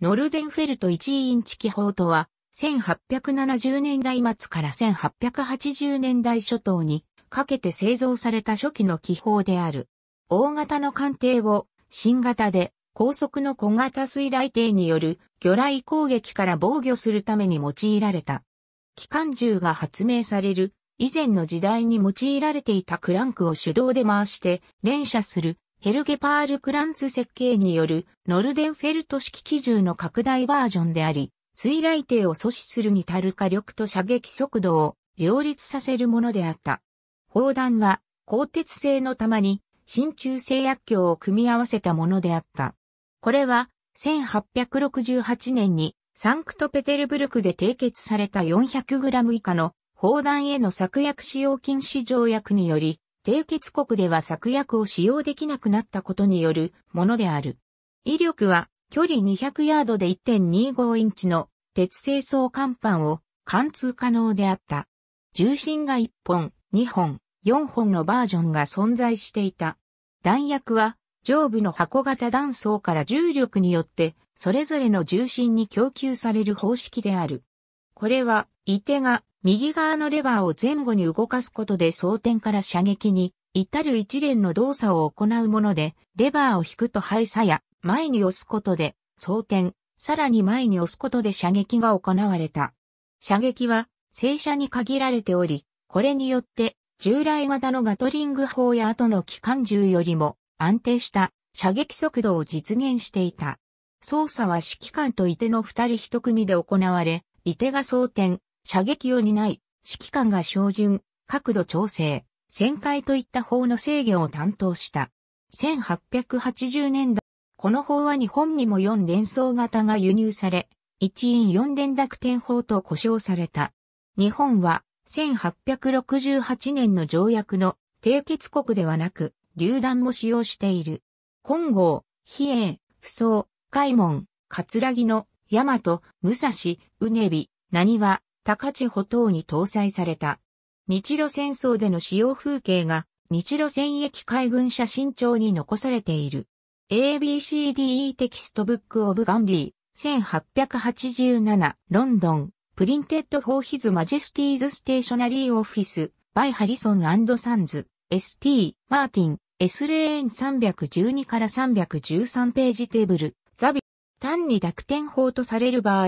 ノルデンフェルト1インチ気砲とは、1870年代末から1880年代初頭にかけて製造された初期の気砲である。大型の艦艇を新型で高速の小型水雷艇による魚雷攻撃から防御するために用いられた。機関銃が発明される以前の時代に用いられていたクランクを手動で回して連射するヘルゲパール・クランツ設計によるノルデンフェルト式機銃の拡大バージョンであり、水雷艇を阻止するに足る火力と射撃速度を両立させるものであった。砲弾は鋼鉄製の弾に真鍮製薬橋を組み合わせたものであった。これは1868年にサンクトペテルブルクで締結された 400g 以下の砲弾への策略使用禁止条約により締結国では策薬を使用できなくなったことによるものである。威力は距離200ヤードで1.25インチの鉄製装甲板を貫通可能であった。重心が1本、2本、4本のバージョンが存在していた。弾薬は上部の箱型断層から重力によってそれぞれの重心に供給される方式である。これは、射手が右側のレバーを前後に動かすことで装填から射撃に至る一連の動作を行うもので、レバーを引くと排車や前に押すことで装填、さらに前に押すことで射撃が行われた。射撃は正射に限られており、これによって従来型のガトリング砲や後の機関銃よりも安定した射撃速度を実現していた。操作は指揮官と射手の二人一組で行われ、射手が装填、射撃を担い、指揮官が照準、角度調整、旋回といった法の制御を担当した。1880年代、この法は日本にも4連装型が輸入され、一員4連絡点法と呼称された。日本は1868年の条約の締結国ではなく、榴弾も使用している。金剛、比叡、不相、海門、葛城の、大和、武蔵、うねび、なにわ、高千穂等に搭載された。日露戦争での使用風景が日露戦役海軍写真帳に残されている。ABCDE テキストブックオブガンリー、1887、ロンドン、プリンテッドフォーヒズマジェスティーズステーショナリーオフィス、バイハリソンサンズ、ST、マーティン、S レーン312から313ページテーブル、ザビ、単に濁点法とされる場合、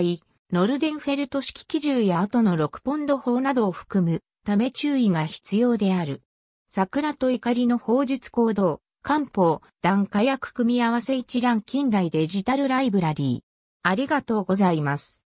ノルデンフェルト式機銃や後の6ポンド砲などを含むため注意が必要である。桜と怒りの砲術行動、漢方、弾火薬組み合わせ一覧近代デジタルライブラリー。ありがとうございます。